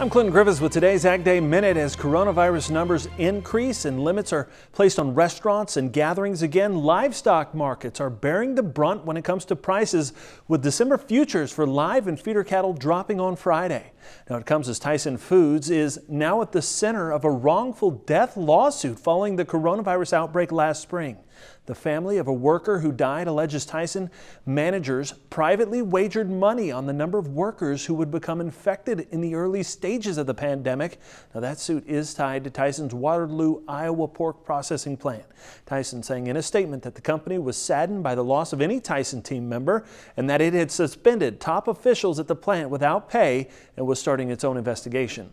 I'm Clinton Griffiths with today's Ag Day Minute. As coronavirus numbers increase and limits are placed on restaurants and gatherings again, livestock markets are bearing the brunt when it comes to prices, with December futures for live and feeder cattle dropping on Friday. Now, it comes as Tyson Foods is now at the center of a wrongful death lawsuit following the coronavirus outbreak last spring. The family of a worker who died alleges Tyson managers privately wagered money on the number of workers who would become infected in the early stages stages of the pandemic. Now, that suit is tied to Tyson's Waterloo, Iowa pork processing plant. Tyson saying in a statement that the company was saddened by the loss of any Tyson team member and that it had suspended top officials at the plant without pay and was starting its own investigation.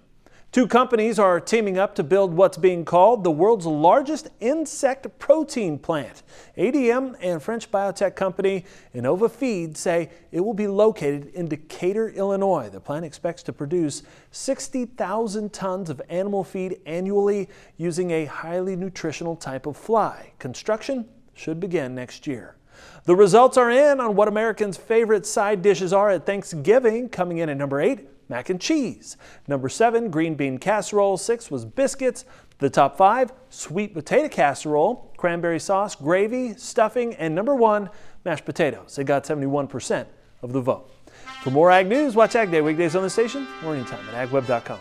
Two companies are teaming up to build what's being called the world's largest insect protein plant. ADM and French biotech company Innova Feed say it will be located in Decatur, Illinois. The plant expects to produce 60,000 tons of animal feed annually using a highly nutritional type of fly. Construction should begin next year. The results are in on what Americans' favorite side dishes are at Thanksgiving, coming in at number eight mac and cheese. Number seven, green bean casserole. Six was biscuits. The top five, sweet potato casserole, cranberry sauce, gravy, stuffing, and number one, mashed potatoes. It got 71% of the vote. For more Ag News, watch Ag Day weekdays on the station or anytime at agweb.com.